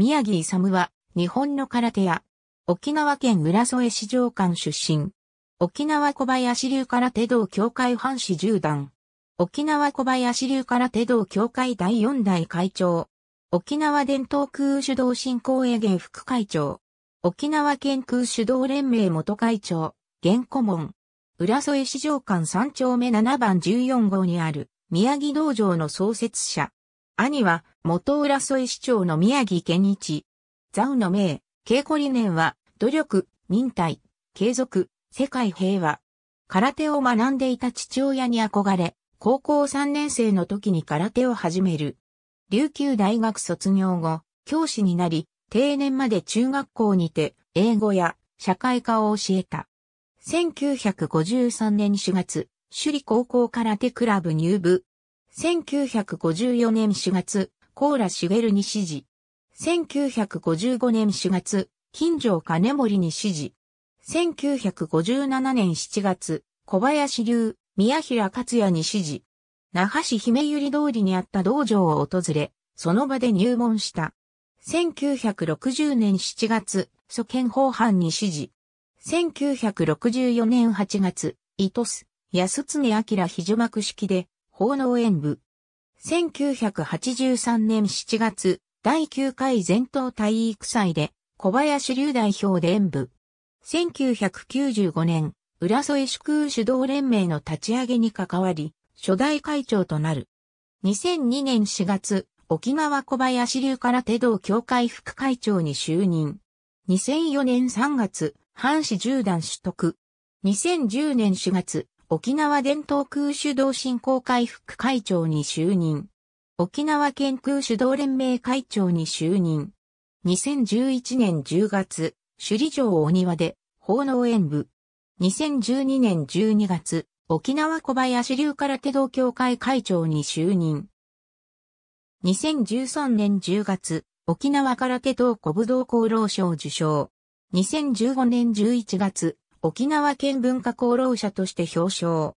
宮城勇は、日本の空手屋。沖縄県浦添市場館出身。沖縄小林流空手道協会藩士十段。沖縄小林流空手道協会第4代会長。沖縄伝統空手道振興営芸副会長。沖縄県空手道連盟元会長、現顧問。浦添市場館3丁目7番14号にある宮城道場の創設者。兄は元浦添市長の宮城県一。ザウの名、稽古理念は、努力、忍耐、継続、世界平和。空手を学んでいた父親に憧れ、高校3年生の時に空手を始める。琉球大学卒業後、教師になり、定年まで中学校にて、英語や社会科を教えた。1953年4月、首里高校空手クラブ入部。1954年4月、コーラ・シュ良ルに指示。1955年4月、金城金森に指示。1957年7月、小林流、宮平克也に指示。那覇市姫百合通りにあった道場を訪れ、その場で入門した。1960年7月、祖県法犯に指示。1964年8月、伊都須、安常明非除幕式で、奉納演舞。1983年7月、第9回全島体育祭で、小林流代表で演舞。1995年、浦添宿空主導連盟の立ち上げに関わり、初代会長となる。2002年4月、沖縄小林流から手道協会副会長に就任。2004年3月、阪市十段取得。2010年4月、沖縄伝統空手道振興会副会長に就任。沖縄県空手道連盟会長に就任。2011年10月、首里城お庭で、奉納演舞。2012年12月、沖縄小林流空手道協会会長に就任。2013年10月、沖縄空手道古武道功労賞受賞。2015年11月、沖縄県文化功労者として表彰。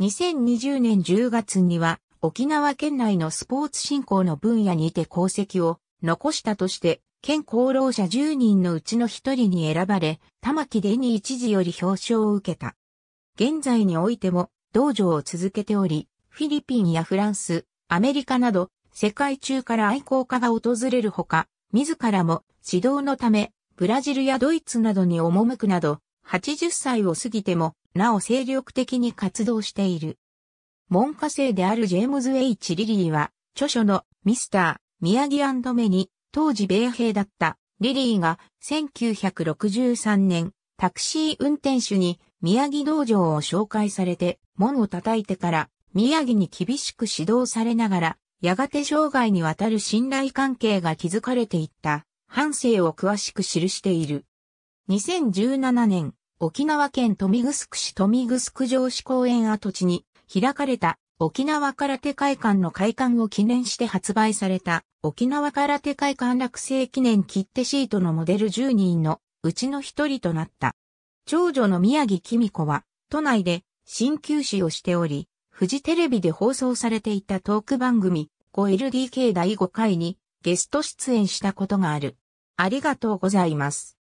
2020年10月には沖縄県内のスポーツ振興の分野にて功績を残したとして県功労者10人のうちの1人に選ばれ、玉城デニー知事より表彰を受けた。現在においても道場を続けており、フィリピンやフランス、アメリカなど世界中から愛好家が訪れるほか、自らも指導のため、ブラジルやドイツなどに赴くなど、80歳を過ぎても、なお精力的に活動している。文科生であるジェームズ・ H・ イ・チリリーは、著書のミスター、宮城メに、当時米兵だったリリーが1963年、タクシー運転手に宮城道場を紹介されて、門を叩いてから宮城に厳しく指導されながら、やがて生涯にわたる信頼関係が築かれていった、反省を詳しく記している。2017年、沖縄県富見城市富見城城市公園跡地に開かれた沖縄空手会館の会館を記念して発売された沖縄空手会館落成記念切手シートのモデル10人のうちの一人となった。長女の宮城紀美子は都内で新旧市をしており、富士テレビで放送されていたトーク番組 5LDK 第5回にゲスト出演したことがある。ありがとうございます。